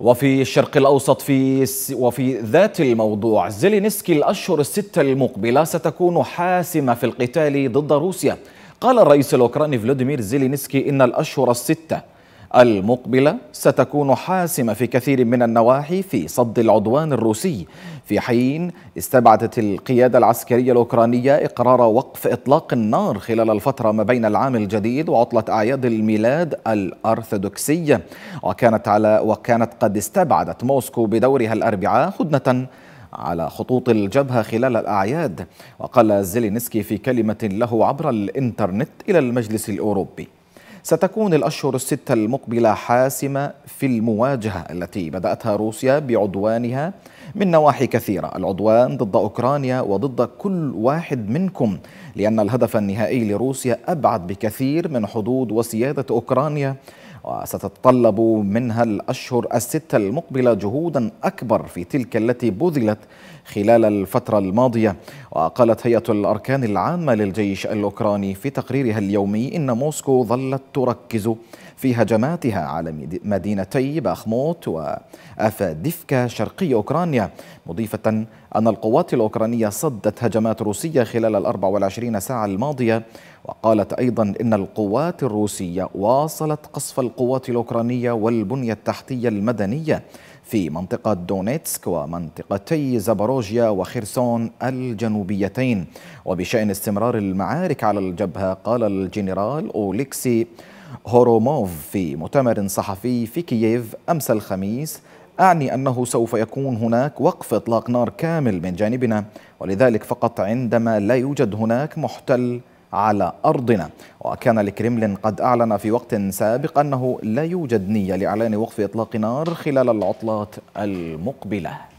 وفي الشرق الأوسط في س... وفي ذات الموضوع زيلينسكي الأشهر الستة المقبلة ستكون حاسمة في القتال ضد روسيا قال الرئيس الأوكراني فلاديمير زيلينسكي إن الأشهر الستة المقبلة ستكون حاسمة في كثير من النواحي في صد العدوان الروسي في حين استبعدت القيادة العسكرية الأوكرانية إقرار وقف إطلاق النار خلال الفترة ما بين العام الجديد وعطلة أعياد الميلاد الأرثوذكسية وكانت, على وكانت قد استبعدت موسكو بدورها الأربعاء هدنة على خطوط الجبهة خلال الأعياد وقال زيلينسكي في كلمة له عبر الإنترنت إلى المجلس الأوروبي ستكون الأشهر الستة المقبلة حاسمة في المواجهة التي بدأتها روسيا بعدوانها من نواحي كثيرة العدوان ضد أوكرانيا وضد كل واحد منكم لأن الهدف النهائي لروسيا أبعد بكثير من حدود وسيادة أوكرانيا وستتطلب منها الأشهر الستة المقبلة جهودا أكبر في تلك التي بذلت خلال الفترة الماضية وقالت هيئة الأركان العامة للجيش الأوكراني في تقريرها اليومي إن موسكو ظلت تركز في هجماتها على مدينتي باخموت وأفاديفكا شرقي أوكرانيا مضيفة أن القوات الأوكرانية صدت هجمات روسية خلال ال 24 ساعة الماضية وقالت أيضا إن القوات الروسية واصلت قصف القوات الأوكرانية والبنية التحتية المدنية في منطقة دونيتسك ومنطقتي زاباروجيا وخيرسون الجنوبيتين وبشأن استمرار المعارك على الجبهة قال الجنرال أوليكسي هوروموف في مؤتمر صحفي في كييف أمس الخميس أعني أنه سوف يكون هناك وقف إطلاق نار كامل من جانبنا ولذلك فقط عندما لا يوجد هناك محتل على أرضنا وكان الكرملين قد أعلن في وقت سابق أنه لا يوجد نية لإعلان وقف إطلاق نار خلال العطلات المقبلة